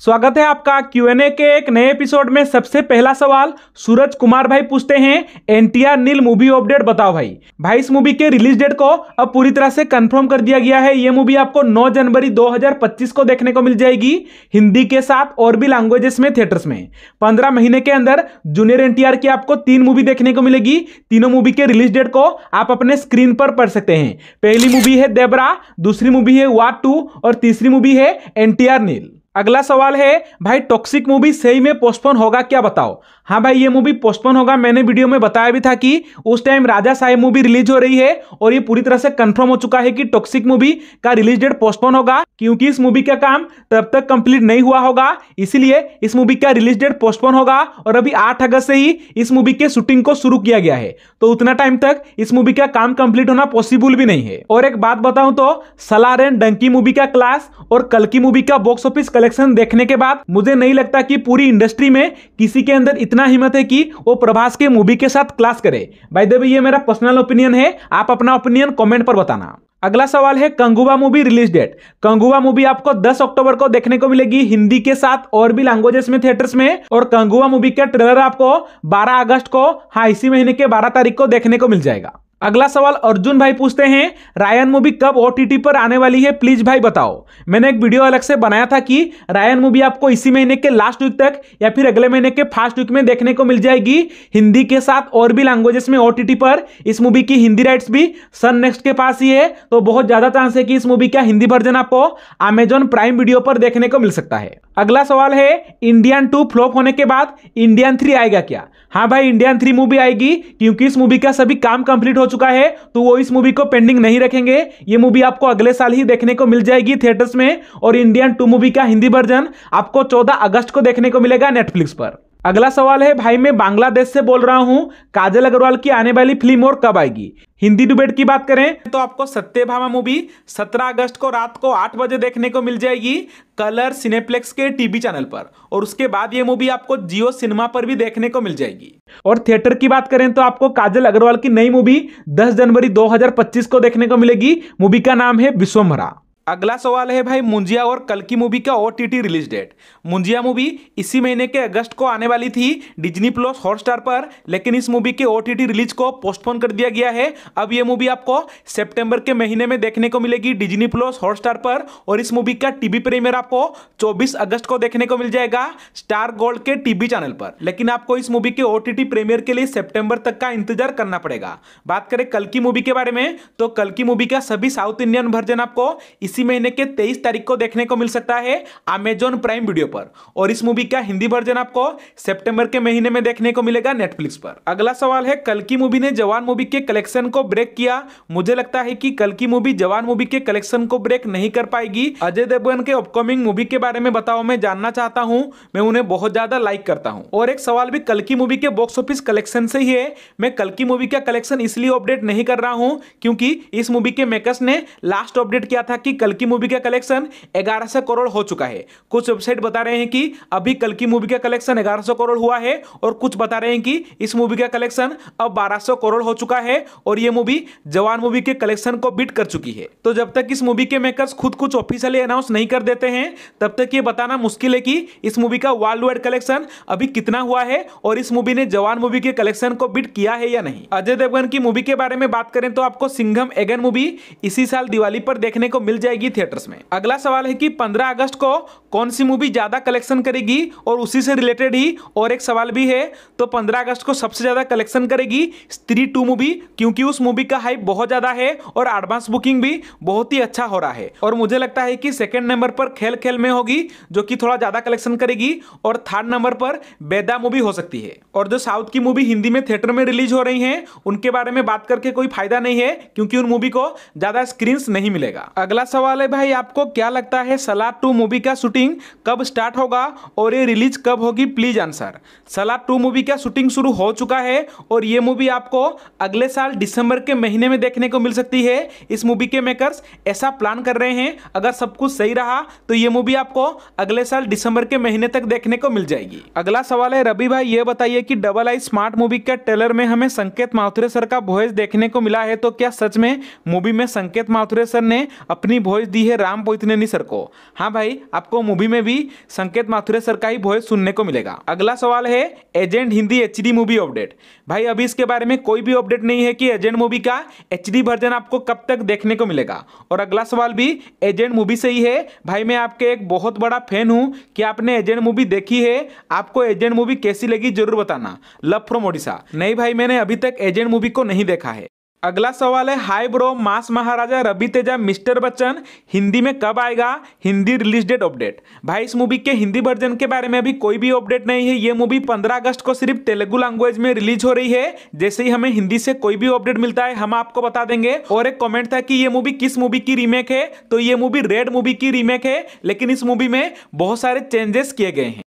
स्वागत है आपका क्यू एन ए के एक नए एपिसोड में सबसे पहला सवाल सूरज कुमार भाई पूछते हैं N T R Neel movie update बताओ भाई भाई इस मूवी के रिलीज डेट को अब पूरी तरह से कंफर्म कर दिया गया है ये मूवी आपको 9 जनवरी 2025 को देखने को मिल जाएगी हिंदी के साथ और भी लैंग्वेजेस में थिएटर्स में पंद्रह महीने के अंदर जूनियर आर की आपको तीन मूवी देखने को मिलेगी तीनों मूवी के रिलीज डेट को आप अपने स्क्रीन पर पढ़ सकते हैं पहली मूवी है देबरा दूसरी मूवी है वाट टू और तीसरी मूवी है आर नील अगला सवाल है भाई टॉक्सिक मूवी सही में पोस्टपोन होगा क्या बताओ हाँ भाई ये मूवी पोस्टपोन होगा मैंने वीडियो में बताया भी था कि उस time Raja Saheb movie release हो रही है और ये पूरी तरह से कंफर्म हो चुका है कि टॉक्सिक मूवी का रिलीज डेट पोस्टपोन होगा क्योंकि इस मूवी का काम तब तक कंप्लीट नहीं हुआ होगा इसीलिए इस मूवी का रिलीज डेट पोस्टपोन होगा और अभी आठ अगस्त से ही इस मूवी के शूटिंग को शुरू किया गया है तो उतना टाइम तक इस मूवी का काम कंप्लीट होना पॉसिबल भी नहीं है और एक बात बताऊं तो सलार एंड डंकी मूवी का क्लास और कल की मूवी का बॉक्स ऑफिस कलेक्शन देखने के बाद मुझे नहीं लगता कि पूरी इंडस्ट्री में किसी के अंदर इतना इतना हिम्मत है कि वो प्रभास के मूवी के साथ क्लास करे भाई देवी ये मेरा पर्सनल ओपिनियन है आप अपना ओपिनियन कमेंट पर बताना अगला सवाल है Kanguva movie release date Kanguva movie आपको 10 अक्टूबर को देखने को मिलेगी हिंदी के साथ और भी लैंग्वेजेस में थिएटर्स में और कंगुवा मूवी का ट्रेलर आपको 12 अगस्त को हाँ इसी महीने के 12 तारीख को देखने को मिल जाएगा अगला सवाल अर्जुन भाई पूछते हैं रायन मूवी कब ओ पर आने वाली है प्लीज भाई बताओ मैंने एक वीडियो अलग से बनाया था कि रायन मूवी आपको इसी महीने के लास्ट वीक तक या फिर अगले महीने के फास्ट वीक में देखने को मिल जाएगी हिंदी के साथ और भी लैंग्वेजेस में ओ पर इस मूवी की हिंदी राइट्स भी सन नेक्स्ट के पास ही है तो बहुत ज्यादा चांस है कि इस मूवी का हिंदी वर्जन आपको अमेजॉन प्राइम वीडियो पर देखने को मिल सकता है अगला सवाल है इंडियन टू फ्लॉप होने के बाद इंडियन थ्री आएगा क्या हाँ भाई इंडियन थ्री मूवी आएगी क्योंकि इस मूवी का सभी काम कंप्लीट हो चुका है तो वो इस मूवी को पेंडिंग नहीं रखेंगे ये मूवी आपको अगले साल ही देखने को मिल जाएगी थिएटर्स में और इंडियन टू मूवी का हिंदी वर्जन आपको चौदह अगस्त को देखने को मिलेगा नेटफ्लिक्स पर अगला सवाल है भाई मैं बांग्लादेश से बोल रहा हूँ काजल अग्रवाल की आने वाली फिल्म और कब आएगी हिंदी डिबेट की बात करें तो आपको सत्यभामा मूवी 17 अगस्त को रात को 8 बजे देखने को मिल जाएगी कलर सिनेप्लेक्स के टीवी चैनल पर और उसके बाद ये मूवी आपको जियो सिनेमा पर भी देखने को मिल जाएगी और थिएटर की बात करें तो आपको काजल अग्रवाल की नई मूवी 10 जनवरी 2025 को देखने को मिलेगी मूवी का नाम है विश्वमरा अगला सवाल है भाई मुंजिया और की मूवी का ओ रिलीज डेट मुंजिया मूवी इसी महीने के अगस्त को आने वाली थी डिज्नी प्लस हॉटस्टार पर लेकिन इस मूवी के ओ रिलीज को पोस्टपोन कर दिया गया है अब ये मूवी आपको सितंबर के महीने में देखने को मिलेगी डिज्नी प्लस हॉटस्टार पर और इस मूवी का टीवी प्रीमियर आपको चौबीस अगस्त को देखने को मिल जाएगा स्टार गोल्ड के टीवी चैनल पर लेकिन आपको इस मूवी के ओ प्रीमियर के लिए सेप्टेम्बर तक का इंतजार करना पड़ेगा बात करें कल की मूवी के बारे में तो कल की मूवी का सभी साउथ इंडियन वर्जन आपको इसी इसी महीने के तेईस तारीख को देखने को मिल सकता है अमेजोन प्राइम वीडियो पर और इस मूवी का हिंदी वर्जन आपको सेप्टेम्बर के महीने में देखने को मिलेगा नेटफ्लिक्स पर अगला सवाल है कल की मूवी ने जवान मूवी के कलेक्शन को ब्रेक किया मुझे लगता है कि कल की मूवी जवान मूवी के कलेक्शन को ब्रेक नहीं कर पाएगी अजय देवगन के अपकमिंग मूवी के बारे में बताओ मैं जानना चाहता हूँ मैं उन्हें बहुत ज्यादा लाइक करता हूँ और एक सवाल भी कल की मूवी के बॉक्स ऑफिस कलेक्शन से ही है मैं कल की मूवी का कलेक्शन इसलिए अपडेट नहीं कर रहा हूँ क्योंकि इस मूवी के मेकर्स ने लास्ट अपडेट किया था कि कल की मूवी का कलेक्शन ग्यारह करोड़ हो चुका है कुछ वेबसाइट बता रहे हैं कि अभी कल की मूवी का कलेक्शन ग्यारह करोड़ हुआ है और कुछ बता रहे हैं कि इस मूवी का कलेक्शन अब 1200 करोड़ हो चुका है और ये मूवी जवान मूवी के कलेक्शन को बीट कर चुकी है तो जब तक इस मूवी के मेकर्स खुद कुछ ऑफिशियली अनाउंस नहीं कर देते हैं तब तक ये बताना मुश्किल है कि इस मूवी का वर्ल्ड वाइड कलेक्शन अभी कितना हुआ है और इस मूवी ने जवान मूवी के कलेक्शन को बीट किया है या नहीं अजय देवगन की मूवी के बारे में बात करें तो आपको सिंघम एगन मूवी इसी साल दिवाली पर देखने को मिल जाएगी जाएगी थिएटर्स में अगला सवाल है कि 15 अगस्त को कौन सी मूवी ज़्यादा कलेक्शन करेगी और उसी से रिलेटेड ही और एक सवाल भी है तो 15 अगस्त को सबसे ज़्यादा कलेक्शन करेगी स्त्री टू मूवी क्योंकि उस मूवी का हाइप बहुत ज़्यादा है और एडवांस बुकिंग भी बहुत ही अच्छा हो रहा है और मुझे लगता है कि सेकेंड नंबर पर खेल खेल में होगी जो कि थोड़ा ज़्यादा कलेक्शन करेगी और थर्ड नंबर पर बेदा मूवी हो सकती है और जो साउथ की मूवी हिंदी में थिएटर में रिलीज हो रही हैं उनके बारे में बात करके कोई फायदा नहीं है क्योंकि उन मूवी को ज़्यादा स्क्रीन नहीं मिलेगा अगला सवाल है भाई आपको क्या लगता है सलाद टू मूवी का शूटिंग शूटिंग कब स्टार्ट होगा और ये रिलीज कब होगी please answer Salaar two movie का शूटिंग शुरू हो चुका है और ये मूवी आपको अगले साल दिसंबर के महीने में देखने को मिल सकती है इस मूवी के मेकर्स ऐसा प्लान कर रहे हैं अगर सब कुछ सही रहा तो ये मूवी आपको अगले साल दिसंबर के महीने तक देखने को मिल जाएगी अगला सवाल है रवि भाई ये बताइए कि डबल आई स्मार्ट मूवी के ट्रेलर में हमें संकेत माथुरे सर का वॉइस देखने को मिला है तो क्या सच में मूवी में संकेत माथुरे सर ने अपनी वॉइस दी है राम पोतने सर को हाँ भाई आपको मूवी में भी संकेत माथुरे सर का ही वॉयस सुनने को मिलेगा अगला सवाल है agent Hindi H movie update भाई अभी इसके बारे में कोई भी अपडेट नहीं है कि एजेंट मूवी का एच वर्जन आपको कब तक देखने को मिलेगा और अगला सवाल भी एजेंट मूवी से ही है भाई मैं आपके एक बहुत बड़ा फैन हूँ कि आपने एजेंट मूवी देखी है आपको एजेंट मूवी कैसी लगी जरूर बताना लव फ्रॉम ओडिशा नहीं भाई मैंने अभी तक एजेंट मूवी को नहीं देखा है अगला सवाल है hi bro mass Maharaja Ravi Teja Mister Bachchan Hindi में कब आएगा हिंदी रिलीज डेट अपडेट भाई इस मूवी के हिंदी वर्जन के बारे में अभी कोई भी अपडेट नहीं है ये मूवी 15 अगस्त को सिर्फ तेलुगु लैंग्वेज में रिलीज हो रही है जैसे ही हमें हिंदी से कोई भी अपडेट मिलता है हम आपको बता देंगे और एक कॉमेंट था कि ये मूवी किस मूवी की रीमेक है तो ये मूवी रेड मूवी की रीमेक है लेकिन इस मूवी में बहुत सारे चेंजेस किए गए हैं